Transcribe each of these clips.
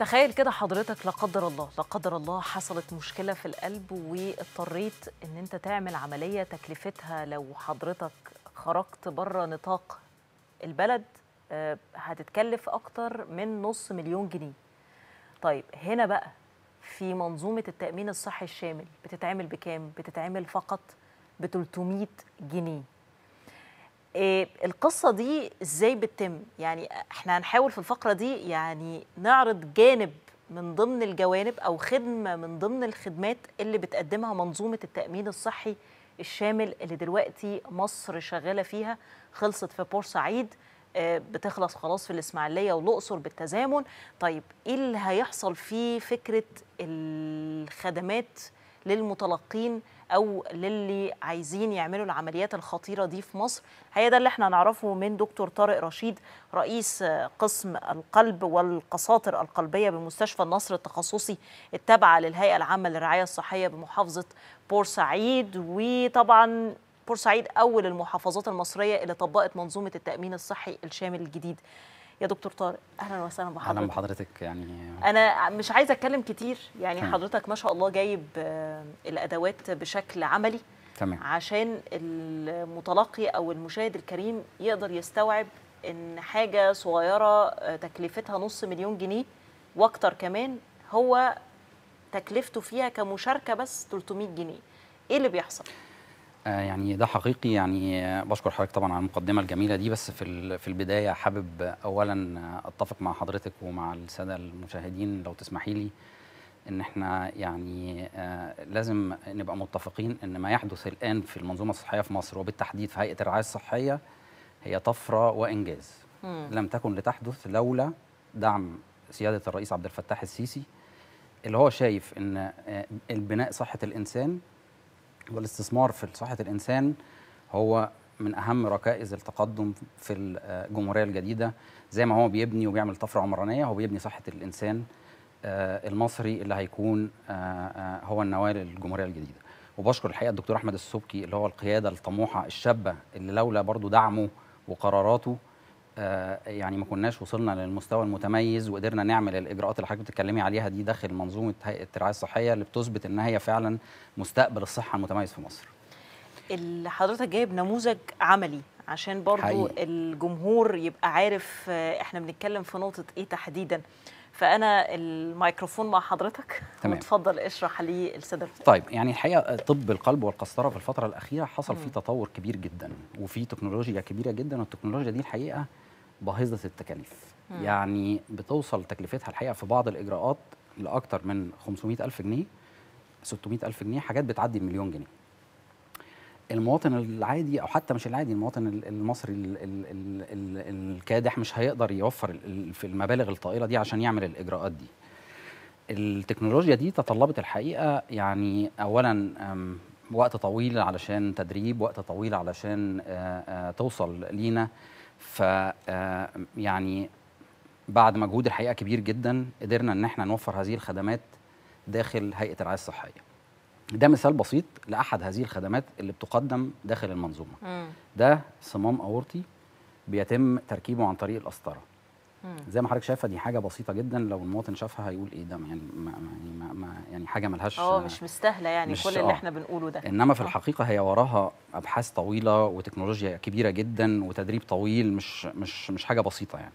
تخيل كده حضرتك لا قدر الله لا قدر الله حصلت مشكله في القلب واضطريت ان انت تعمل عمليه تكلفتها لو حضرتك خرجت بره نطاق البلد آه، هتتكلف اكتر من نص مليون جنيه طيب هنا بقى في منظومه التامين الصحي الشامل بتتعمل بكام بتتعمل فقط ب 300 جنيه آه، القصه دي ازاي بتتم يعني احنا هنحاول في الفقره دي يعني نعرض جانب من ضمن الجوانب او خدمه من ضمن الخدمات اللي بتقدمها منظومه التامين الصحي الشامل اللي دلوقتي مصر شغاله فيها خلصت في بورسعيد آه، بتخلص خلاص في الاسماعيليه والاقصر بالتزامن طيب ايه اللي هيحصل في فكره الخدمات للمتلقين او للي عايزين يعملوا العمليات الخطيره دي في مصر هي ده اللي احنا نعرفه من دكتور طارق رشيد رئيس قسم القلب والقساطر القلبيه بمستشفى النصر التخصصي التابعه للهيئه العامه للرعايه الصحيه بمحافظه بورسعيد وطبعا بورسعيد اول المحافظات المصريه اللي طبقت منظومه التامين الصحي الشامل الجديد يا دكتور طارق اهلا وسهلا بحضرتك اهلا بحضرتك يعني انا مش عايزه اتكلم كتير يعني حضرتك ما شاء الله جايب آه، الادوات بشكل عملي تمام عشان المتلقي او المشاهد الكريم يقدر يستوعب ان حاجه صغيره آه، تكلفتها نص مليون جنيه واكتر كمان هو تكلفته فيها كمشاركه بس 300 جنيه ايه اللي بيحصل آه، يعني ده حقيقي يعني بشكر حضرتك طبعا على المقدمه الجميله دي بس في في البدايه حابب اولا اتفق مع حضرتك ومع الساده المشاهدين لو تسمحي لي ان احنا يعني آه، لازم نبقى متفقين ان ما يحدث الان في المنظومه الصحيه في مصر وبالتحديد في هيئه الرعايه الصحيه هي طفره وانجاز مم. لم تكن لتحدث لولا دعم سياده الرئيس عبد الفتاح السيسي اللي هو شايف ان آه، البناء صحه الانسان والاستثمار في صحه الانسان هو من اهم ركائز التقدم في الجمهوريه الجديده زي ما هو بيبني وبيعمل طفره عمرانيه هو بيبني صحه الانسان آه، المصري اللي هيكون آه، آه، هو النواه للجمهوريه الجديده وبشكر الحقيقه الدكتور احمد السبكي اللي هو القياده الطموحه الشابه اللي لولا برضو دعمه وقراراته آه، يعني ما كناش وصلنا للمستوى المتميز وقدرنا نعمل الاجراءات اللي حضرتك بتتكلمي عليها دي داخل منظومه هيئه الرعايه الصحيه اللي بتثبت ان هي فعلا مستقبل الصحه المتميز في مصر. اللي حضرتك جايب نموذج عملي عشان برضو حقيقي. الجمهور يبقى عارف آه، احنا بنتكلم في نقطه ايه تحديدا. فانا الميكروفون مع حضرتك تمام. وتفضل اشرح لي الساده طيب يعني الحقيقه آه، طب القلب والقسطره في الفتره الاخيره حصل فيه تطور كبير جدا وفي تكنولوجيا كبيره جدا والتكنولوجيا دي الحقيقه باهظه التكاليف يعني بتوصل تكلفتها الحقيقه في بعض الاجراءات لاكثر من 500 الف جنيه 600 الف جنيه حاجات بتعدي المليون جنيه المواطن العادي او حتى مش العادي المواطن المصري الكادح مش هيقدر يوفر في المبالغ الطائله دي عشان يعمل الاجراءات دي التكنولوجيا دي تطلبت الحقيقه يعني اولا وقت طويل علشان تدريب وقت طويل علشان آه، آه، توصل لينا ف آه، يعني بعد مجهود الحقيقه كبير جدا قدرنا ان احنا نوفر هذه الخدمات داخل هيئه الرعايه الصحيه ده مثال بسيط لاحد هذه الخدمات اللي بتقدم داخل المنظومه م. ده صمام اورطي بيتم تركيبه عن طريق القسطره زي ما حضرتك شايفه دي حاجه بسيطه جدا لو المواطن شافها هيقول ايه ده يعني ما ما ما يعني حاجه ملهاش اه مش مستاهله يعني مش كل آه. اللي احنا بنقوله ده انما في آه. الحقيقه هي وراها ابحاث طويله وتكنولوجيا كبيره جدا وتدريب طويل مش مش مش حاجه بسيطه يعني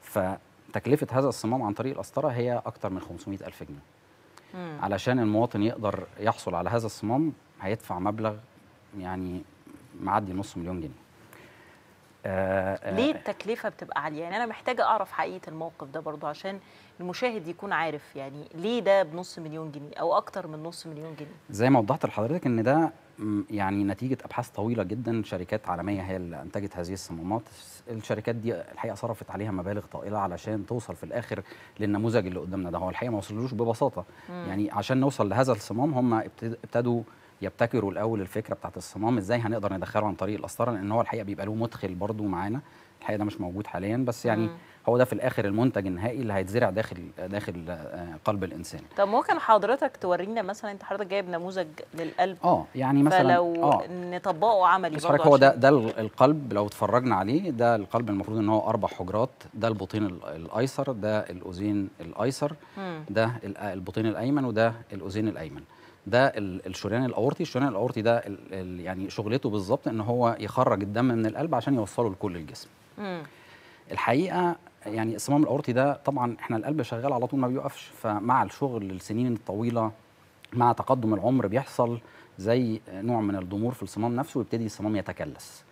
فتكلفه هذا الصمام عن طريق القسطره هي اكتر من 500 الف جنيه مم. علشان المواطن يقدر يحصل على هذا الصمام هيدفع مبلغ يعني معدي نص مليون جنيه آه، آه. ليه التكلفه بتبقى عاليه يعني انا محتاجه اعرف حقيقه الموقف ده برضه عشان المشاهد يكون عارف يعني ليه ده بنص مليون جنيه او اكتر من نص مليون جنيه زي ما وضحت لحضرتك ان ده يعني نتيجه ابحاث طويله جدا شركات عالميه هي اللي انتجت هذه الصمامات الشركات دي الحقيقه صرفت عليها مبالغ طائله علشان توصل في الاخر للنموذج اللي قدامنا ده هو الحقيقه ما وصلوش ببساطه م. يعني عشان نوصل لهذا الصمام هم ابتدوا يبتكروا الاول الفكره بتاعت الصمام ازاي هنقدر ندخله عن طريق القسطره لان هو الحقيقه بيبقى له مدخل برضو معانا الحقيقه ده مش موجود حاليا بس يعني مم. هو ده في الاخر المنتج النهائي اللي هيتزرع داخل داخل آه، قلب الانسان طب ممكن حضرتك تورينا مثلا انت حضرتك جايب نموذج للقلب اه يعني مثلا فلو آه نطبقه عملي حضرتك هو ده ده القلب لو اتفرجنا عليه ده القلب المفروض ان هو اربع حجرات ده البطين الايسر ده الاذين الايسر ده البطين الايمن وده الاذين الايمن ده الشريان الاورطي الشريان الاورطي ده يعني شغلته بالظبط ان هو يخرج الدم من القلب عشان يوصله لكل الجسم مم. الحقيقه يعني الصمام الاورطي ده طبعا احنا القلب شغال على طول ما بيوقفش فمع الشغل السنين الطويله مع تقدم العمر بيحصل زي نوع من الضمور في الصمام نفسه ويبتدي الصمام يتكلس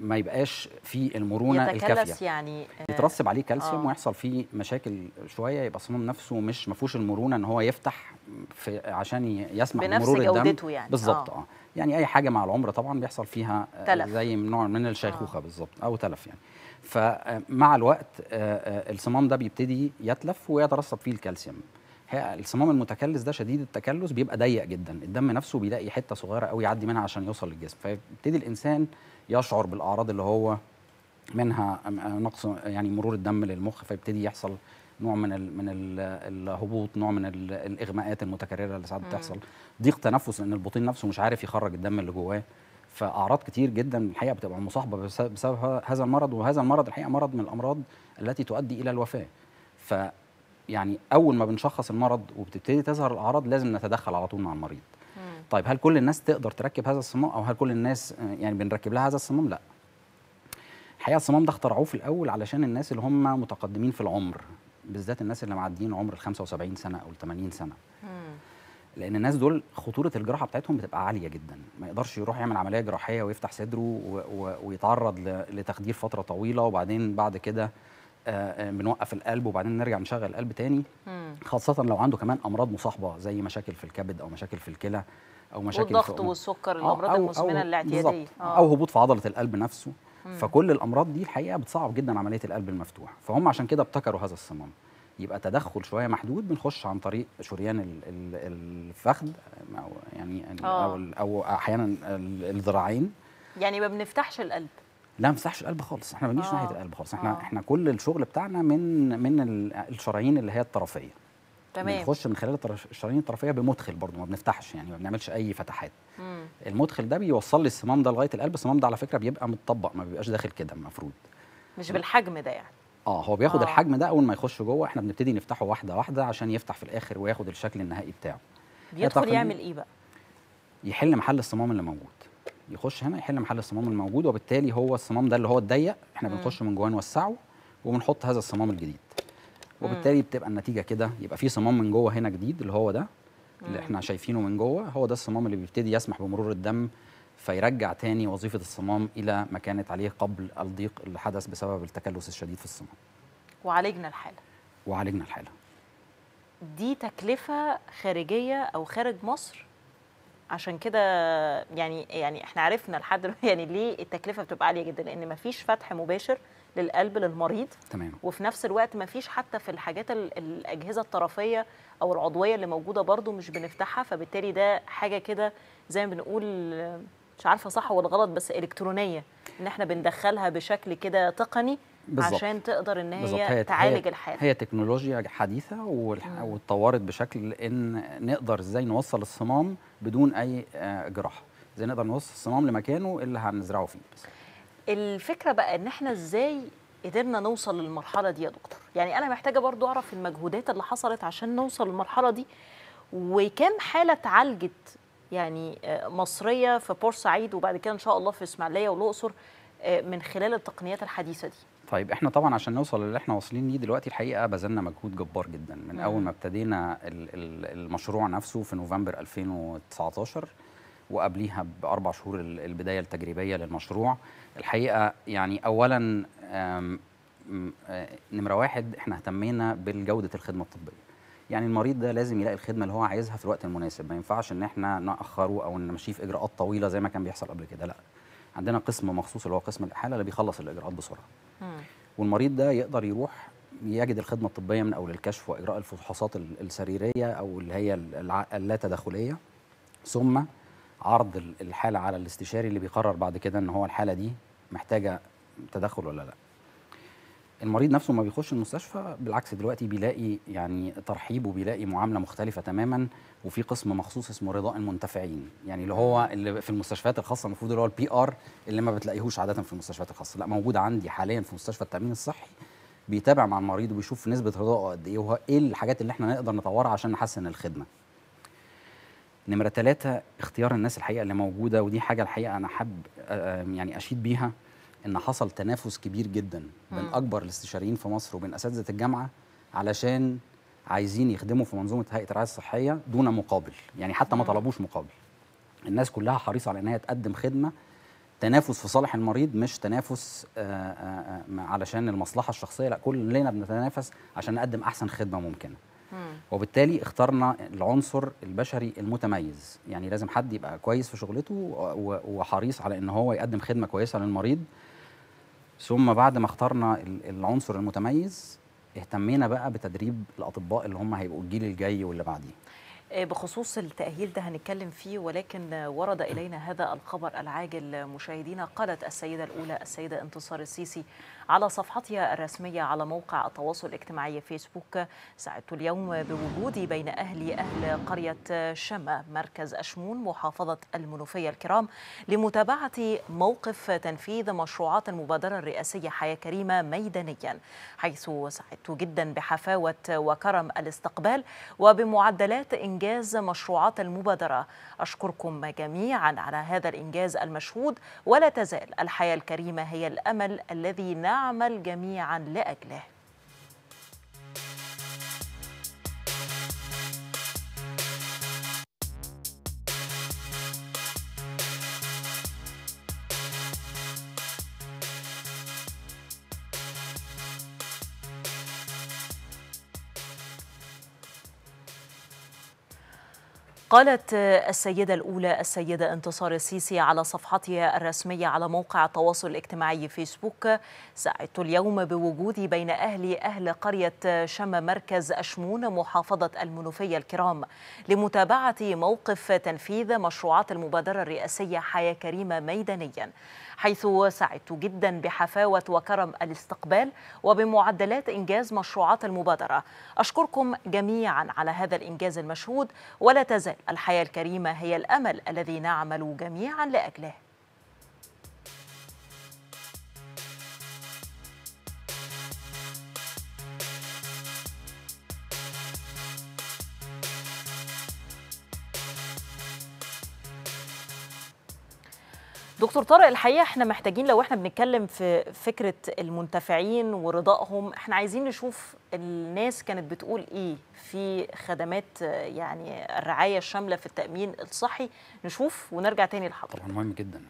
ما يبقاش في المرونه الكافيه يعني آه، يترسب عليه كالسيوم آه. ويحصل فيه مشاكل شويه يبقى الصمام نفسه مش ما فيهوش المرونه ان هو يفتح في عشان يسمح بنفس جودته يعني. بالظبط اه, آه. يعني اي حاجه مع العمر طبعا بيحصل فيها آه، تلف. زي نوع من آه. الشيخوخه آه. بالظبط او تلف يعني فمع آه، الوقت الصمام ده بيبتدي يتلف ويترسب فيه الكالسيوم الصمام المتكلس ده شديد التكلس بيبقى ضيق جدا الدم نفسه بيلاقي حته صغيره قوي يعدي منها عشان يوصل للجسم فيبتدي الانسان يشعر بالاعراض اللي هو منها نقص يعني مرور الدم للمخ فيبتدي يحصل نوع من الـ من الـ الهبوط نوع من الاغماءات المتكرره اللي ساعات بتحصل ضيق تنفس لان البطين نفسه مش عارف يخرج الدم اللي جواه فاعراض كتير جدا الحقيقه بتبقى مصاحبه بسبب هذا المرض وهذا المرض الحقيقه مرض من الامراض التي تؤدي الى الوفاه ف يعني اول ما بنشخص المرض وبتبتدي تظهر الاعراض لازم نتدخل على طول مع المريض مم. طيب هل كل الناس تقدر تركب هذا الصمام او هل كل الناس يعني بنركب لها هذا الصمام لا الحقيقه الصمام ده اخترعوه في الاول علشان الناس اللي هم متقدمين في العمر بالذات الناس اللي معديين عمر ال 75 سنه او ال 80 سنه مم. لان الناس دول خطوره الجراحه بتاعتهم بتبقى عاليه جدا ما يقدرش يروح يعمل عمليه جراحيه ويفتح صدره ويتعرض لتخدير فتره طويله وبعدين بعد كده آه، آه، بنوقف القلب وبعدين نرجع نشغل القلب تاني مم. خاصه لو عنده كمان امراض مصاحبه زي مشاكل في الكبد او مشاكل في الكلى او مشاكل والضغط والسكر آه، الامراض المزمنه الاعتياديه أو, أو, او هبوط في عضله القلب نفسه فكل الامراض دي الحقيقه بتصعب جدا عمليه القلب المفتوح فهم عشان كده ابتكروا هذا الصمام يبقى تدخل شويه محدود بنخش عن طريق شريان الفخذ او يعني او آه. او احيانا الذراعين يعني ما بنفتحش القلب لا ما بنفتحش القلب خالص احنا ما بنجيش آه. ناحيه القلب خالص احنا أوه. احنا كل الشغل بتاعنا من من الشرايين اللي هي الطرفيه تمام بنخش من خلال الشرايين الطرفيه بمدخل برضو ما بنفتحش يعني ما بنعملش اي فتحات مم. المدخل ده بيوصل لي الصمام ده لغايه القلب الصمام ده على فكره بيبقى متطبق ما بيبقاش داخل كده المفروض مش بالحجم ده يعني اه هو بياخد آه. الحجم ده اول ما يخش جوه احنا بنبتدي نفتحه واحده واحده عشان يفتح في الاخر وياخد الشكل النهائي بتاعه بيدخل يعمل ايه بقى يحل محل الصمام اللي موجود يخش هنا يحل محل الصمام الموجود وبالتالي هو الصمام ده اللي هو الضيق احنا بنخش من جوه نوسعه وبنحط هذا الصمام الجديد وبالتالي بتبقى النتيجه كده يبقى في صمام من جوه هنا جديد اللي هو ده اللي احنا شايفينه من جوه هو ده الصمام اللي بيبتدي يسمح بمرور الدم فيرجع تاني وظيفه الصمام الى ما كانت عليه قبل الضيق اللي حدث بسبب التكلس الشديد في الصمام. وعالجنا الحاله. وعالجنا الحاله. دي تكلفه خارجيه او خارج مصر عشان كده يعني يعني احنا عرفنا لحد يعني ليه التكلفه بتبقى عاليه جدا لان مفيش فتح مباشر للقلب للمريض تمام وفي نفس الوقت ما فيش حتى في الحاجات الاجهزه الطرفيه او العضويه اللي موجوده برضو مش بنفتحها فبالتالي ده حاجه كده زي ما بنقول مش عارفه صح ولا غلط بس الكترونيه ان احنا بندخلها بشكل كده تقني بالزبط. عشان تقدر ان هي, هي تعالج الحاله هي تكنولوجيا حديثه واتطورت بشكل ان نقدر ازاي نوصل الصمام بدون اي آه، جراحه ازاي نقدر نوصل الصمام لمكانه اللي هنزرعه فيه الفكره بقى ان احنا ازاي قدرنا نوصل للمرحله دي يا دكتور يعني انا محتاجه برضو اعرف المجهودات اللي حصلت عشان نوصل للمرحله دي وكم حاله اتعالجت يعني آه، مصريه في بورسعيد وبعد كده ان شاء الله في اسماعيليه والاقصر آه، من خلال التقنيات الحديثه دي طيب احنا طبعا عشان نوصل للي احنا واصلين ليه دلوقتي الحقيقه بذلنا مجهود جبار جدا من اول ما ابتدينا المشروع نفسه في نوفمبر 2019 وقبليها باربع شهور البدايه التجريبيه للمشروع الحقيقه يعني اولا آه، نمره واحد احنا اهتمينا بجوده الخدمه الطبيه يعني المريض ده لازم يلاقي الخدمه اللي هو عايزها في الوقت المناسب ما ينفعش ان احنا ناخره او نمشيه في اجراءات طويله زي ما كان بيحصل قبل كده لا عندنا قسم مخصوص اللي هو قسم الاحاله اللي بيخلص الاجراءات بسرعه والمريض ده يقدر يروح يجد الخدمه الطبيه من اول الكشف واجراء الفحوصات السريريه او اللي هي اللا تداخليه ثم عرض الحاله على الاستشاري اللي بيقرر بعد كده ان هو الحاله دي محتاجه تدخل ولا لا المريض نفسه ما بيخش المستشفى بالعكس دلوقتي بيلاقي يعني ترحيب وبيلاقي معامله مختلفه تماما وفي قسم مخصوص اسمه رضاء المنتفعين يعني اللي هو اللي في المستشفيات الخاصه المفروض اللي هو البي ار اللي ما بتلاقيهوش عاده في المستشفيات الخاصه لا موجود عندي حاليا في مستشفى التامين الصحي بيتابع مع المريض وبيشوف نسبه رضاءه قد ايه وايه الحاجات اللي احنا نقدر نطورها عشان نحسن الخدمه نمرة ثلاثة اختيار الناس الحقيقة اللي موجودة ودي حاجة الحقيقة أنا حاب آه، آه، يعني أشيد بيها إن حصل تنافس كبير جدا بين أكبر الاستشاريين في مصر وبين أساتذة الجامعة علشان عايزين يخدموا في منظومة هيئة الرعاية الصحية دون مقابل يعني حتى ما طلبوش مقابل الناس كلها حريصة على إن هي تقدم خدمة تنافس في صالح المريض مش تنافس آه، علشان المصلحة الشخصية لا كلنا بنتنافس عشان نقدم أحسن خدمة ممكنة وبالتالي اخترنا العنصر البشري المتميز يعني لازم حد يبقى كويس في شغلته وحريص على ان هو يقدم خدمه كويسه للمريض ثم بعد ما اخترنا العنصر المتميز اهتمينا بقى بتدريب الاطباء اللي هم هيبقوا الجيل الجاي واللي بعديه آه، بخصوص التأهيل ده هنتكلم فيه ولكن ورد إلينا هذا الخبر العاجل مشاهدينا قالت السيدة الأولى السيدة انتصار السيسي على صفحتها الرسمية على موقع التواصل الاجتماعي فيسبوك سعدت اليوم بوجودي بين أهلي أهل قرية شمة مركز أشمون محافظة المنوفية الكرام لمتابعة موقف تنفيذ مشروعات المبادرة الرئاسية حياة كريمة ميدانيا حيث سعدت جدا بحفاوة وكرم الاستقبال وبمعدلات إنجاز إنجاز مشروعات المبادرة أشكركم جميعا على هذا الإنجاز المشهود ولا تزال الحياة الكريمة هي الأمل الذي نعمل جميعا لأجله قالت السيدة الأولى السيدة انتصار السيسي على صفحتها الرسمية على موقع التواصل الاجتماعي فيسبوك سعدت اليوم بوجودي بين أهلي أهل قرية شم مركز أشمون محافظة المنوفية الكرام لمتابعة موقف تنفيذ مشروعات المبادرة الرئاسية حياة كريمة ميدانيا حيث سعدت جدا بحفاوة وكرم الاستقبال وبمعدلات إنجاز مشروعات المبادرة أشكركم جميعا على هذا الإنجاز المشهود ولا تزال الحياة الكريمة هي الأمل الذي نعمل جميعا لأجله دكتور طارق الحقيقه احنا محتاجين لو احنا بنتكلم في فكره المنتفعين ورضائهم احنا عايزين نشوف الناس كانت بتقول ايه في خدمات يعني الرعايه الشامله في التامين الصحي نشوف ونرجع تاني لحضرتك طبعا مهم جدا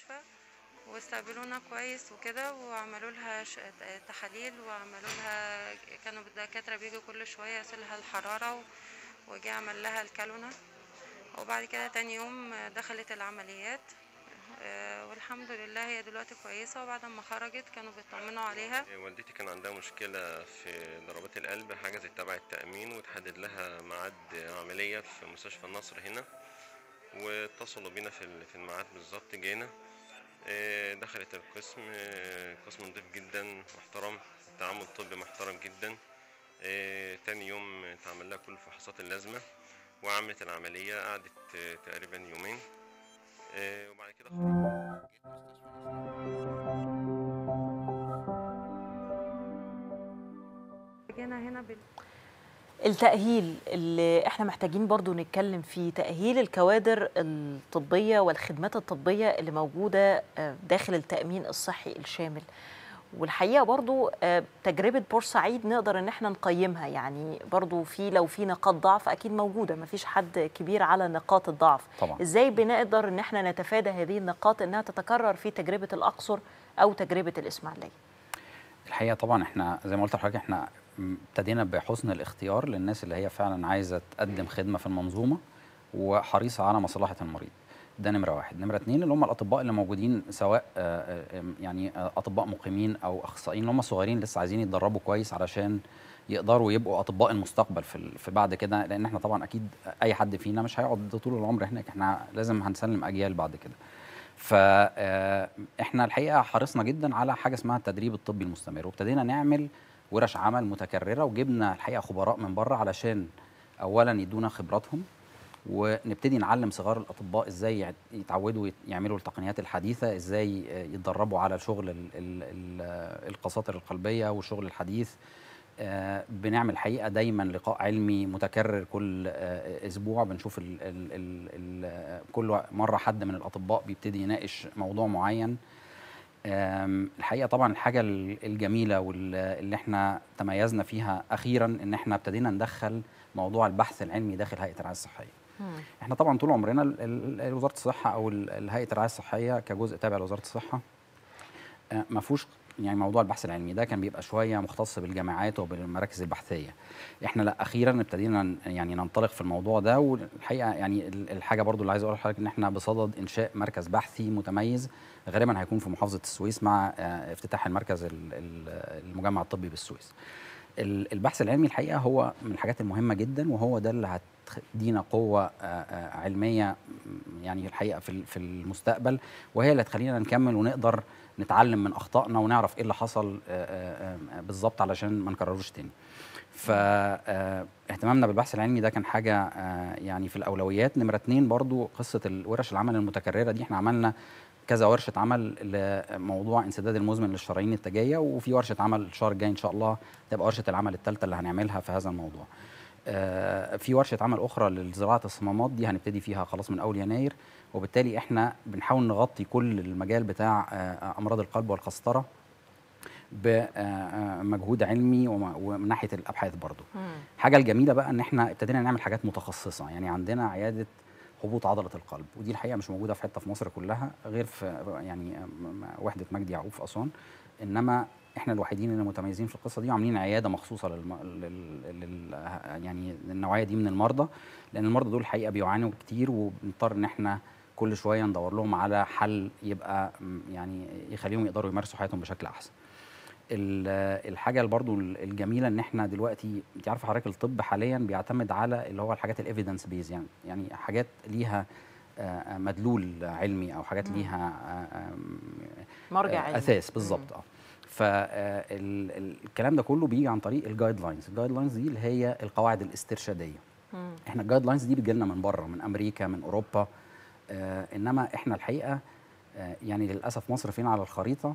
المستشفى واستقبلونا كويس وكده وعملوا لها تحاليل وعملوا لها كانوا الدكاتره بيجوا كل شويه يقيسوا الحراره وجي عمل لها الكالونه وبعد كده تاني يوم دخلت العمليات آه، والحمد لله هي دلوقتي كويسه وبعد ما خرجت كانوا بيطمنوا عليها والدتي كان عندها مشكله في ضربات القلب حجزت تبع التامين وتحدد لها ميعاد عمليه في مستشفى النصر هنا واتصلوا بينا في الميعاد بالظبط جينا آه، دخلت القسم آه، قسم نضيف جدا محترم تعامل طبي محترم جدا آه، تاني يوم اتعمل لها كل الفحوصات اللازمة وعملت العملية قعدت تقريبا يومين وبعد كده جينا هنا بال التأهيل اللي احنا محتاجين برضو نتكلم فيه تأهيل الكوادر الطبية والخدمات الطبية اللي موجودة آه، داخل التأمين الصحي الشامل والحقيقة برضو آه، تجربة بورسعيد نقدر ان احنا نقيمها يعني برضو في لو في نقاط ضعف اكيد موجودة ما فيش حد كبير على نقاط الضعف طبعا. ازاي بنقدر ان احنا نتفادى هذه النقاط انها تتكرر في تجربة الاقصر او تجربة الاسماعيلية الحقيقه طبعا احنا زي ما قلت لحضرتك احنا ابتدينا بحسن الاختيار للناس اللي هي فعلا عايزه تقدم خدمه في المنظومه وحريصه على مصلحه المريض ده نمره واحد نمره اثنين اللي هم الاطباء اللي موجودين سواء آه، آه، يعني آه، اطباء مقيمين او اخصائيين اللي هم صغيرين لسه عايزين يتدربوا كويس علشان يقدروا يبقوا اطباء المستقبل في في بعد كده لان احنا طبعا اكيد اي حد فينا مش هيقعد طول العمر هناك احنا لازم هنسلم اجيال بعد كده فاحنا الحقيقه حرصنا جدا على حاجه اسمها التدريب الطبي المستمر وابتدينا نعمل ورش عمل متكرره وجبنا الحقيقه خبراء من بره علشان اولا يدونا خبراتهم ونبتدي نعلم صغار الاطباء ازاي يتعودوا يعملوا التقنيات الحديثه ازاي يتدربوا على شغل القساطر القلبيه والشغل الحديث آه، بنعمل حقيقه دايما لقاء علمي متكرر كل آه، اسبوع بنشوف الـ الـ الـ كل مره حد من الاطباء بيبتدي يناقش موضوع معين الحقيقه طبعا الحاجه الجميله واللي احنا تميزنا فيها اخيرا ان احنا ابتدينا ندخل موضوع البحث العلمي داخل هيئه الرعايه الصحيه احنا طبعا طول عمرنا وزاره الصحه او هيئه الرعايه الصحيه كجزء تابع لوزاره الصحه آه، ما فيهوش يعني موضوع البحث العلمي ده كان بيبقى شويه مختص بالجامعات وبالمراكز البحثيه احنا لا اخيرا ابتدينا يعني ننطلق في الموضوع ده والحقيقه يعني الحاجه برضو اللي عايز اقولها لحضرتك ان احنا بصدد انشاء مركز بحثي متميز غالبا هيكون في محافظه السويس مع آه، افتتاح المركز المجمع الطبي بالسويس البحث العلمي الحقيقه هو من الحاجات المهمه جدا وهو ده اللي هت هتدينا قوه آه، آه، علميه يعني الحقيقه في المستقبل وهي اللي تخلينا نكمل ونقدر نتعلم من اخطائنا ونعرف ايه اللي حصل آه، بالظبط علشان ما نكرروش تاني فاهتمامنا بالبحث العلمي ده كان حاجه يعني في الاولويات نمره اتنين برضو قصه الورش العمل المتكرره دي احنا عملنا كذا ورشه عمل لموضوع انسداد المزمن للشرايين التاجيه وفي ورشه عمل الشهر الجاي ان شاء الله تبقى ورشه العمل الثالثه اللي هنعملها في هذا الموضوع. آه، في ورشه عمل اخرى لزراعه الصمامات دي هنبتدي فيها خلاص من اول يناير وبالتالي احنا بنحاول نغطي كل المجال بتاع آه، امراض القلب والقسطره بمجهود آه، علمي ومن ناحيه الابحاث برضو الحاجه الجميله بقى ان احنا ابتدينا نعمل حاجات متخصصه يعني عندنا عياده هبوط عضله القلب ودي الحقيقه مش موجوده في حته في مصر كلها غير في يعني وحده مجدي يعقوب في اسوان انما احنا الوحيدين اللي متميزين في القصه دي وعاملين عياده مخصوصه للم... لل... لل... يعني للنوعيه دي من المرضى لان المرضى دول الحقيقه بيعانوا كتير وبنضطر ان احنا كل شويه ندور لهم على حل يبقى يعني يخليهم يقدروا يمارسوا حياتهم بشكل احسن الحاجه برضو الجميله ان احنا دلوقتي انت عارفه حضرتك الطب حاليا بيعتمد على اللي هو الحاجات الايفيدنس بيز يعني يعني حاجات ليها آه، آه، مدلول علمي او حاجات ليها آه، مرجع علمي اساس بالظبط اه فالكلام ده كله بيجي عن طريق الجايد لاينز الجايد لاينز دي اللي هي القواعد الاسترشاديه مم. احنا الجايد لاينز دي بتجي لنا من بره من امريكا من اوروبا آه انما احنا الحقيقه آه يعني للاسف مصر فين على الخريطه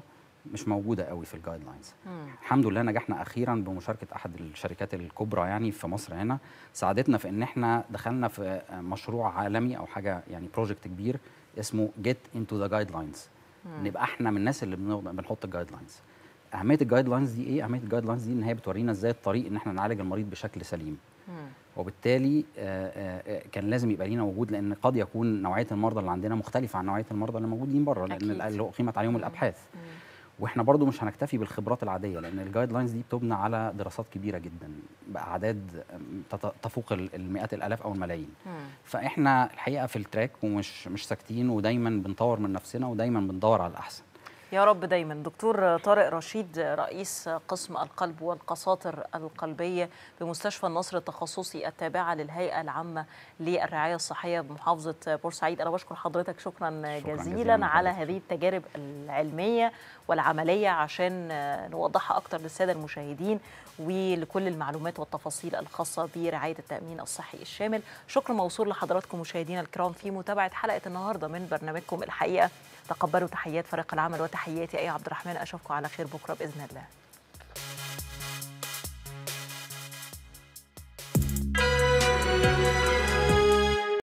مش موجوده قوي في الجايد لاينز الحمد لله نجحنا اخيرا بمشاركه احد الشركات الكبرى يعني في مصر هنا ساعدتنا في ان احنا دخلنا في آه، مشروع عالمي او حاجه يعني بروجكت كبير اسمه جيت انتو ذا جايد لاينز نبقى احنا من الناس اللي بنحط الجايد لاينز اهميه الجايد لاينز دي ايه اهميه الجايد لاينز دي ان هي بتورينا ازاي الطريق ان احنا نعالج المريض بشكل سليم وبالتالي آه، آه، آه، كان لازم يبقى لينا وجود لان قد يكون نوعيه المرضى اللي عندنا مختلفه عن نوعيه المرضى اللي موجودين بره لان اللي اقيمت عليهم الابحاث واحنا برضو مش هنكتفي بالخبرات العاديه لان الجايد لاينز دي بتبنى على دراسات كبيره جدا باعداد تفوق المئات الالاف او الملايين فاحنا الحقيقه في التراك ومش مش ساكتين ودايما بنطور من نفسنا ودايما بندور على الاحسن يا رب دايما دكتور طارق رشيد رئيس قسم القلب والقساطر القلبية بمستشفى النصر التخصصي التابعة للهيئة العامة للرعاية الصحية بمحافظة بورسعيد أنا بشكر حضرتك شكرا, شكرا جزيلا, جزيلا على هذه التجارب العلمية والعملية عشان نوضحها أكتر للسادة المشاهدين ولكل المعلومات والتفاصيل الخاصة برعاية التأمين الصحي الشامل شكر موصول لحضراتكم مشاهدينا الكرام في متابعة حلقة النهاردة من برنامجكم الحقيقة تقبلوا تحيات فريق العمل وتحياتي أي عبد الرحمن أشوفكم على خير بكرة بإذن الله